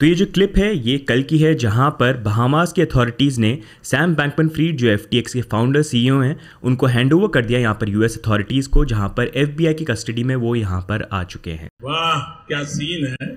तो ये जो क्लिप है ये कल की है जहाँ पर बहामास के अथॉरिटीज़ ने सैम बैंकमन फ्रीड जो एफ के फाउंडर सीईओ e हैं उनको हैंड ओवर कर दिया यहाँ पर यूएस अथॉरिटीज़ को जहाँ पर एफबीआई की कस्टडी में वो यहाँ पर आ चुके हैं वाह क्या सीन है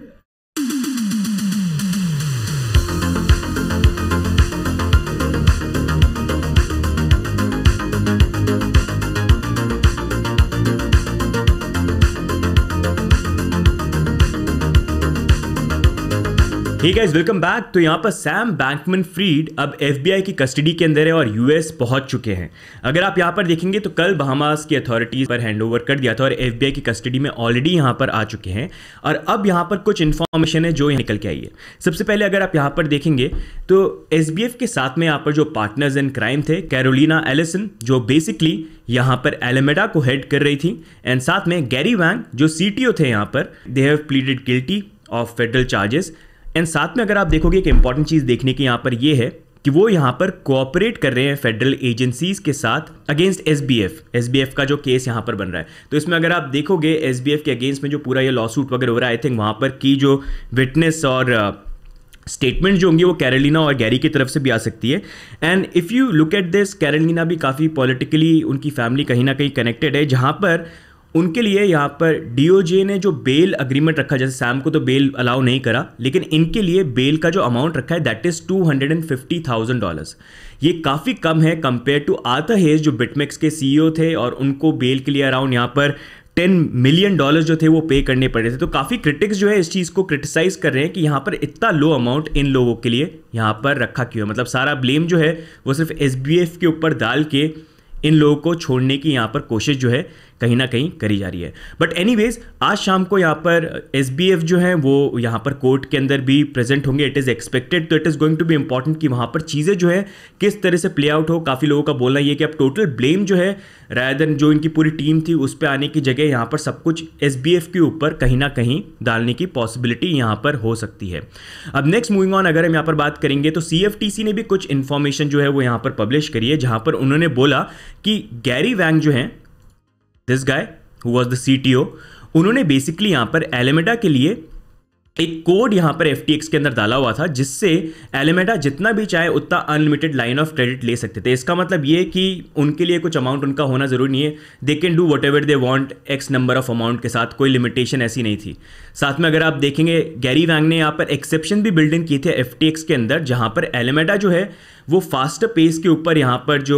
ठीक है वेलकम बैक तो यहाँ पर सैम बैंकमैन फ्रीड अब एफबीआई की कस्टडी के अंदर है और यूएस पहुंच चुके हैं अगर आप यहाँ पर देखेंगे तो कल बहामास की अथॉरिटीज पर हैंडओवर कर दिया था और एफबीआई की कस्टडी में ऑलरेडी यहाँ पर आ चुके हैं और अब यहाँ पर कुछ इन्फॉर्मेशन है जो यहाँ निकल के आई है सबसे पहले अगर आप यहाँ पर देखेंगे तो एस के साथ में यहाँ पर जो पार्टनर्स इन क्राइम थे कैरोलिना एलिसन जो बेसिकली यहाँ पर एलेमेडा को हेड कर रही थी एंड साथ में गैरी वैंग जो सी थे यहाँ पर they have pleaded guilty of federal charges and साथ में अगर आप देखोगे एक इंपॉर्टेंट चीज़ देखने की यहाँ पर यह है कि वो यहाँ पर कोऑपरेट कर रहे हैं फेडरल एजेंसीज के साथ against S B F S B F का जो केस यहाँ पर बन रहा है तो इसमें अगर आप देखोगे एस बी एफ के अगेंस्ट में जो पूरा ये लॉ सूट वगैरह हो रहा है आई थिंक वहाँ पर की जो विटनेस और स्टेटमेंट uh, जो होंगी वो कैरलिना और गैरी की तरफ से भी आ सकती है and if you look at this Carolina भी काफ़ी पॉलिटिकली उनकी फैमिली कहीं ना कहीं कनेक्टेड है जहाँ पर उनके लिए यहाँ पर डीओजे ने जो बेल अग्रीमेंट रखा जैसे सैम को तो बेल अलाउ नहीं करा लेकिन इनके लिए बेल का जो अमाउंट रखा है that is two hundred and fifty thousand dollars ये काफ़ी कम है कंपेयर टू आता हेज जो बिटमेक्स के सी e थे और उनको बेल के लिए अराउंड यहाँ पर टेन मिलियन डॉलर जो थे वो पे करने पड़े थे तो काफ़ी क्रिटिक्स जो है इस चीज़ को क्रिटिसाइज कर रहे हैं कि यहाँ पर इतना लो अमाउंट इन लोगों के लिए यहाँ पर रखा क्यों है मतलब सारा ब्लेम जो है वो सिर्फ एस के ऊपर डाल के इन लोगों को छोड़ने की यहाँ पर कोशिश जो है कहीं ना कहीं करी जा रही है बट एनी आज शाम को यहाँ पर एस जो है वो यहाँ पर कोर्ट के अंदर भी प्रेजेंट होंगे इट इज़ एक्सपेक्टेड तो it is going to be important कि वहाँ पर चीज़ें जो है किस तरह से प्ले आउट हो काफ़ी लोगों का बोलना ये कि अब टोटल ब्लेम जो है रायदन जो इनकी पूरी टीम थी उस पर आने की जगह यहाँ पर सब कुछ एस के ऊपर कहीं ना कहीं डालने की पॉसिबिलिटी यहाँ पर हो सकती है अब नेक्स्ट मूविंग ऑन अगर हम यहाँ पर बात करेंगे तो सी ने भी कुछ इन्फॉर्मेशन जो है वो यहाँ पर पब्लिश करी है जहाँ पर उन्होंने बोला कि गैरी वैंग जो है this guy who was the C T O उन्होंने बेसिकली यहां पर एलिमेटा के लिए एक कोड यहां पर एफ के अंदर डाला हुआ था जिससे एलिमेटा जितना भी चाहे उतना अनलिमिटेड लाइन ऑफ क्रेडिट ले सकते थे इसका मतलब ये कि उनके लिए कुछ अमाउंट उनका होना ज़रूरी नहीं है they can do whatever they want X number of amount के साथ कोई लिमिटेशन ऐसी नहीं थी साथ में अगर आप देखेंगे गैरी वैंग ने यहाँ पर एक्सेप्शन भी बिल्डिंग की थे एफ के अंदर जहाँ पर एलिमेटा जो है वो फास्टर पेस के ऊपर यहाँ पर जो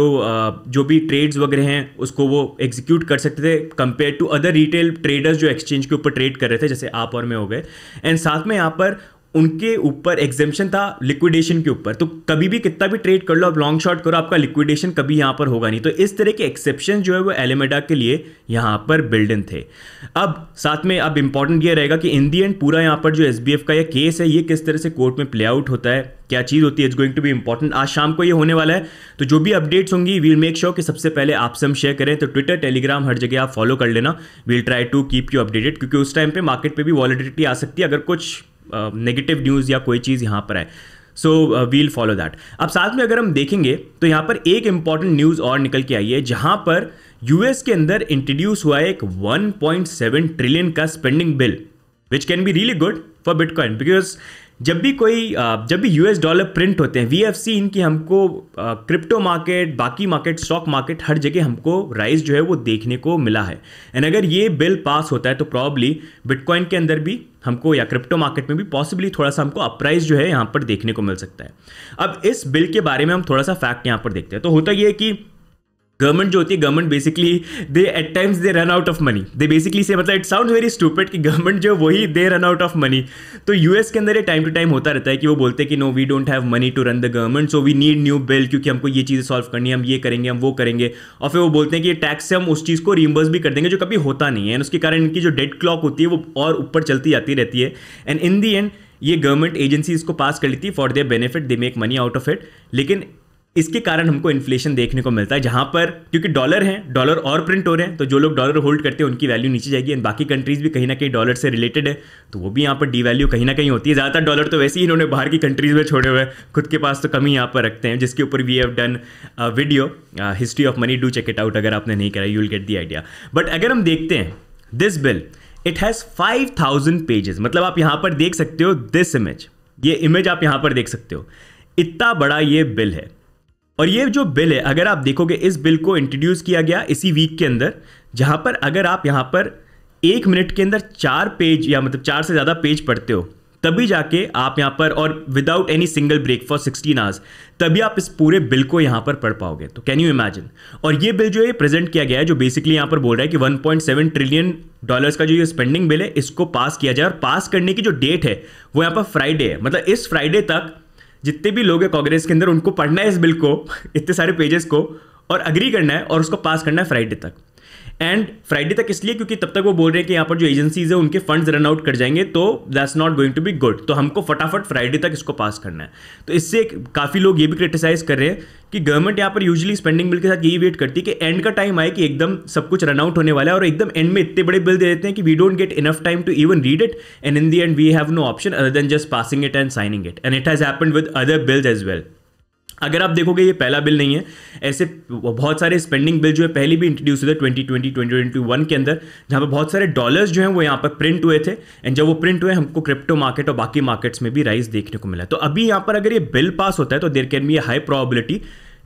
जो भी ट्रेड्स वगैरह हैं उसको वो एग्जीक्यूट कर सकते थे compare to other retail traders जो एक्सचेंज के ऊपर ट्रेड कर रहे थे जैसे आप और मैं हो गए एंड साथ में यहाँ पर उनके ऊपर एग्जेम्पन था लिक्विडेशन के ऊपर तो कभी भी कितना भी ट्रेड कर लो आप लॉन्ग शॉट करो आपका लिक्विडेशन कभी यहाँ पर होगा नहीं तो इस तरह के एक्सेप्शन जो है वो एलिमेडा के लिए यहाँ पर बिल्ड इन थे अब साथ में अब इंपॉर्टेंट ये रहेगा कि इन दी एंड पूरा यहाँ पर जो एस का यह केस है ये किस तरह से कोर्ट में प्ले आउट होता है क्या चीज़ होती है it's going to be important आज शाम को ये होने वाला है तो जो भी अपडेट्स होंगी वील मेक श्योर कि सबसे पहले आप हम शेयर करें तो ट्विटर टेलीग्राम हर जगह आप फॉलो कर लेना we'll try to keep you updated क्योंकि उस टाइम पे मार्केट पे भी वॉलिडिटी आ सकती है अगर कुछ नेगेटिव न्यूज़ या कोई चीज़ यहाँ पर आए सो वील फॉलो दैट अब साथ में अगर हम देखेंगे तो यहाँ पर एक इंपॉर्टेंट न्यूज़ और निकल के आई है जहाँ पर यूएस के अंदर इंट्रोड्यूस हुआ एक 1.7 ट्रिलियन का spending bill which can be really good for bitcoin because जब भी कोई जब भी यूएस डॉलर प्रिंट होते हैं वी एफ सी इनकी हमको क्रिप्टो मार्केट बाकी मार्केट स्टॉक मार्केट हर जगह हमको राइज जो है वो देखने को मिला है एंड अगर ये बिल पास होता है तो प्रॉब्ली बिटकॉइन के अंदर भी हमको या क्रिप्टो मार्केट में भी पॉसिबली थोड़ा सा हमको अपराइज जो है यहाँ पर देखने को मिल सकता है अब इस बिल के बारे में हम थोड़ा सा फैक्ट यहाँ पर देखते हैं तो होता यह है कि गवर्नमेंट जो होती है government basically they at times they run out of money they basically से मतलब इट साउंड वेरी स्टूपेड कि गवर्नमेंट जो वही they run out of money तो यूएस के अंदर ये टाइम टू टाइम होता रहता है कि वो बोलते हैं कि no we don't have money to run the government so we need new bill क्योंकि हमको ये चीज़ें सॉल्व करनी है हम ये करेंगे हम वो करेंगे और फिर वो बोलते हैं कि ये टैक्स से हम उस चीज़ को रीम्बर्स भी कर देंगे जो कभी होता नहीं है एंड उसके कारण इनकी जो डेड क्लॉक होती है वो और ऊपर चलती जाती रहती है एंड इन दी एंड ये गवर्नमेंट एजेंसी इसको पास कर लेती है for their benefit they make money out of it लेकिन इसके कारण हमको इन्फ्लेशन देखने को मिलता है जहां पर क्योंकि डॉलर है डॉलर और प्रिंट हो रहे हैं तो जो लोग डॉलर होल्ड करते हैं उनकी वैल्यू नीचे जाएगी एंड बाकी कंट्रीज़ भी कहीं ना कहीं डॉलर से रिलेटेड है तो वो भी यहाँ पर डी वैल्यू कहीं ना कहीं होती है ज़्यादातर डॉलर तो वैसे ही इन्होंने बाहर की कंट्रीज़ में छोड़े हुए हैं खुद के पास तो कम ही यहाँ पर रखते हैं जिसके ऊपर we have done video history of money do check it out अगर आपने नहीं करा you will get the idea but अगर हम देखते हैं this bill it has five thousand pages मतलब आप यहाँ पर देख सकते हो दिस इमेज ये इमेज आप यहाँ पर देख सकते हो इतना बड़ा ये बिल है और ये जो बिल है अगर आप देखोगे इस बिल को इंट्रोड्यूस किया गया इसी वीक के अंदर जहाँ पर अगर आप यहाँ पर एक मिनट के अंदर चार पेज या मतलब चार से ज़्यादा पेज पढ़ते हो तभी जाके आप यहाँ पर और without any single break for sixteen hours तभी आप इस पूरे बिल को यहाँ पर पढ़ पाओगे तो कैन यू इमेजिन और ये बिल जो है प्रेजेंट किया गया है जो बेसिकली यहाँ पर बोल रहा है कि 1.7 ट्रिलियन डॉलर्स का जो ये स्पेंडिंग बिल है इसको पास किया जाए और पास करने की जो डेट है वो यहाँ पर फ्राइडे है मतलब इस फ्राइडे तक जितने भी लोग हैं कांग्रेस के अंदर उनको पढ़ना है इस बिल को इतने सारे पेजेस को और अग्री करना है और उसको पास करना है फ्राइडे तक एंड फ्राइडे तक इसलिए क्योंकि तब तक वो बोल रहे हैं कि यहाँ पर जो एजेंसीज है उनके फंड्स रन आउट कर जाएंगे तो that's not going to be good तो हमको फटाफट फ्राइडे तक इसको पास करना है तो इससे काफ़ी लोग ये भी क्रिटिसाइज कर रहे हैं कि गवर्नमेंट यहाँ पर यूजली स्पेंडिंग बिल के साथ यही वेट करती है कि एंड का टाइम आए कि एकदम सब कुछ रन आउट होने वाला है और एकदम एंड में इतने बड़े बिल दे देते हैं कि we don't get enough time to even read it and in the end we have no option other than just passing it and signing it and it has happen with other bills as well अगर आप देखोगे ये पहला bill नहीं है ऐसे बहुत सारे स्पेंडिंग बिल जो है पहले भी इंट्रोड्यूस हुए थे twenty twenty twenty twenty one के अंदर जहाँ पर बहुत सारे डॉलर्स जो हैं वो यहाँ पर प्रिंट हुए थे एंड जब वो प्रिंट हुए हमको क्रिप्टो मार्केट और बाकी मार्केट्स में भी राइस देखने को मिला तो अभी यहाँ पर अगर ये बिल पास होता है तो there can be high probability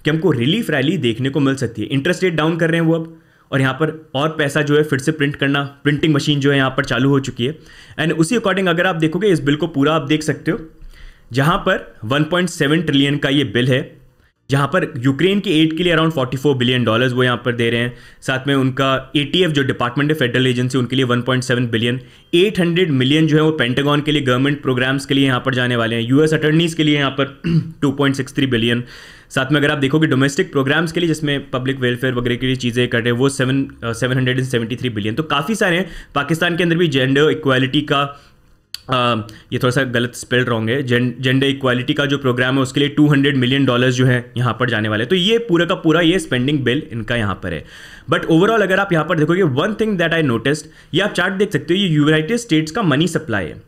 कि हमको रिलीफ रैली देखने को मिल सकती है इंटरेस्ट रेट डाउन कर रहे हैं वो अब और यहाँ पर और पैसा जो है फिर से प्रिंट करना प्रिंटिंग मशीन जो है यहाँ पर चालू हो चुकी है एंड उसी अकॉर्डिंग अगर आप देखोगे इस बिल को पूरा आप देख सकते हो जहां पर 1.7 ट्रिलियन का ये बिल है जहां पर यूक्रेन की एड के लिए अराउंड 44 बिलियन डॉलर्स वो यहाँ पर दे रहे हैं साथ में उनका ए जो डिपार्टमेंट है फेडरल एजेंसी उनके लिए 1.7 बिलियन 800 मिलियन जो है वो पेंटागॉन के लिए गवर्नमेंट प्रोग्राम्स के लिए यहाँ पर जाने वाले हैं यूएस अटर्नीज के लिए यहाँ पर 2.63 बिलियन साथ में अगर आप देखोगे डोमेस्टिक प्रोग्राम्स के लिए जिसमें पब्लिक वेलफेयर वगैरह के लिए चीज़ें कर रहे हैं वो seven seven hundred and seventy three billion तो काफ़ी सारे हैं पाकिस्तान के अंदर भी जेंडर इक्वालिटी का Um, ये थोड़ा सा गलत स्पेल रॉन्ग है जें, जेंडर इक्वालिटी का जो प्रोग्राम है उसके लिए 200 मिलियन डॉलर्स जो है यहाँ पर जाने वाले तो ये पूरा का पूरा ये स्पेंडिंग बिल इनका यहाँ पर है बट ओवरऑल अगर आप यहाँ पर देखोगे one thing that I noticed ये आप चार्ट देख सकते हो ये यूनाइटेड स्टेट्स का मनी सप्लाई है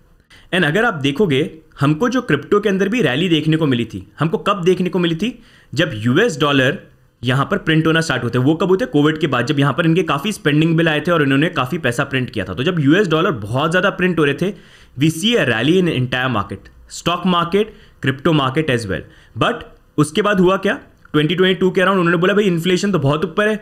एंड अगर आप देखोगे हमको जो क्रिप्टो के अंदर भी रैली देखने को मिली थी हमको कब देखने को मिली थी जब यूएस डॉलर यहाँ पर प्रिंट होना स्टार्ट होते वो कब होते हैं कोविड के बाद जब यहाँ पर इनके काफ़ी स्पेंडिंग बिल आए थे और इन्होंने काफ़ी पैसा प्रिंट किया था तो जब यूएस डॉलर बहुत ज़्यादा प्रिंट हो रहे थे we see a rally in entire market stock market crypto market as well but उसके बाद हुआ क्या 2022 के अराउंड उन्होंने बोला भाई इन्फ्लेशन तो बहुत ऊपर है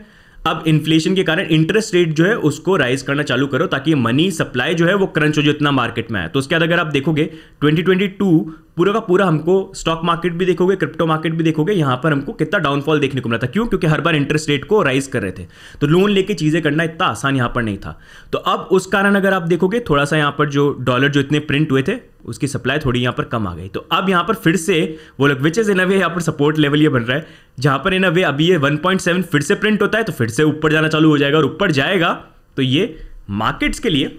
अब इन्फ्लेशन के कारण इंटरेस्ट रेट जो है उसको राइज करना चालू करो ताकि मनी सप्लाई जो है वो क्रंच हो जो इतना मार्केट में है तो उसके बाद अगर आप देखोगे 2022 पूरा का पूरा हमको स्टॉक मार्केट भी देखोगे क्रिप्टो मार्केट भी देखोगे यहां पर हमको कितना डाउनफॉल देखने को मिला था क्यों क्योंकि हर बार इंटरेस्ट रेट को राइज कर रहे थे तो लोन लेके चीज़ें करना इतना आसान यहां पर नहीं था तो अब उस कारण अगर आप देखोगे थोड़ा सा यहां पर जो डॉलर जो इतने प्रिंट हुए थे उसकी सप्लाई थोड़ी यहाँ पर कम आ गई तो अब यहाँ पर फिर से वो लोग विच इज़ इन अ वे यहाँ पर सपोर्ट लेवल ये बन रहा है जहाँ पर इन अ वे अभी ये 1.7 फिर से प्रिंट होता है तो फिर से ऊपर जाना चालू हो जाएगा और ऊपर जाएगा तो ये मार्केट्स के लिए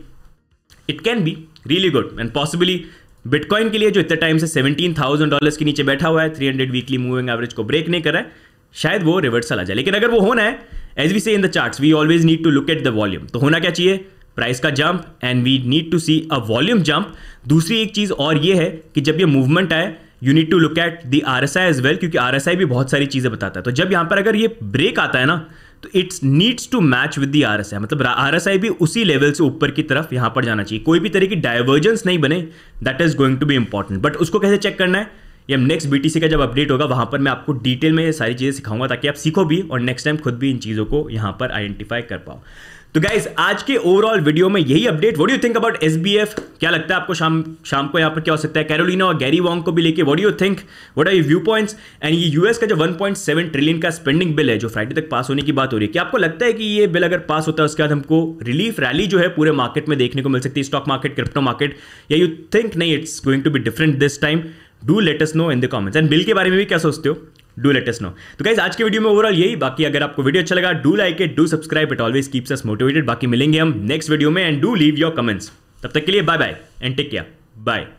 it can be really good and possibly bitcoin के लिए जो इतने टाइम से सेवेंटीन थाउजेंड डॉलर्स के नीचे बैठा हुआ है three hundred weekly moving average को ब्रेक नहीं कर रहा है शायद वो रिवर्सल आ जाए लेकिन अगर वो होना है as we see in the charts we always need to look at the volume तो होना क्या चाहिए प्राइस का jump and we need to see a volume jump दूसरी एक चीज़ और ये है कि जब ये मूवमेंट आए you need to look at the R S I as well क्योंकि आर एस आई भी बहुत सारी चीज़ें बताता है तो जब यहाँ पर अगर ये ब्रेक आता है ना तो it's needs to match with the R S I मतलब आर एस आई भी उसी लेवल से ऊपर की तरफ यहाँ पर जाना चाहिए कोई भी तरह की डाइवर्जेंस नहीं बने that is going to be important but उसको कैसे चेक करना है ये नेक्स्ट बीटीसी का जब अपडेट होगा वहाँ पर मैं आपको डिटेल में ये सारी चीज़ें सिखाऊंगा ताकि आप सीखो भी और नेक्स्ट टाइम खुद भी इन चीज़ों को यहाँ पर आइडेंटिफाई कर पाओ तो गाइज आज के ओवरऑल वीडियो में यही update what you think about us क्या लगता है आपको शाम शाम को यहाँ पर क्या हो सकता है कैरोलिना और गैरी वॉन्ग को भी लेके what you think what are you view points and ये यूएस का जो 1.7 ट्रिलियन का स्पेंडिंग बिल है जो फ्राइडे तक पास होने की बात हो रही है क्या आपको लगता है कि ये बिल अगर पास होता है उसके बाद हमको रिलीफ रैली जो है पूरे मार्केट में देखने को मिल सकती है स्टॉक मार्केट क्रिप्टो मार्केट या यू थिंक नहीं it's going to be different this time do let us know in the comments and bill के बारे में भी क्या सोचते हो डू लेटेस्ट नो तो गाइज आज के वीडियो में ओवरऑल यही बाकी अगर आपको वीडियो अच्छा लगा do like it do subscribe it always keeps us motivated बाकी मिलेंगे हम नेक्स्ट वीडियो में and do leave your comments तब तक के लिए bye bye and take care bye